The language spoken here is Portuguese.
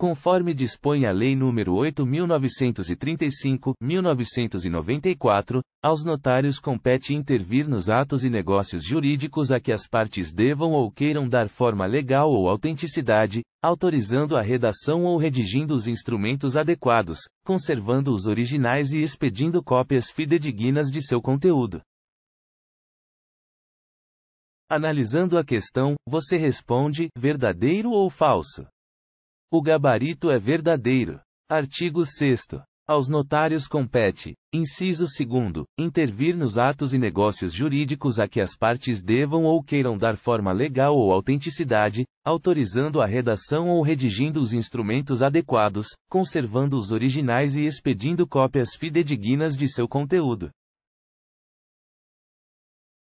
conforme dispõe a Lei nº 8.935, 1994, aos notários compete intervir nos atos e negócios jurídicos a que as partes devam ou queiram dar forma legal ou autenticidade, autorizando a redação ou redigindo os instrumentos adequados, conservando os originais e expedindo cópias fidedignas de seu conteúdo. Analisando a questão, você responde verdadeiro ou falso? O gabarito é verdadeiro. Artigo 6. Aos notários compete, inciso 2, intervir nos atos e negócios jurídicos a que as partes devam ou queiram dar forma legal ou autenticidade, autorizando a redação ou redigindo os instrumentos adequados, conservando os originais e expedindo cópias fidedignas de seu conteúdo.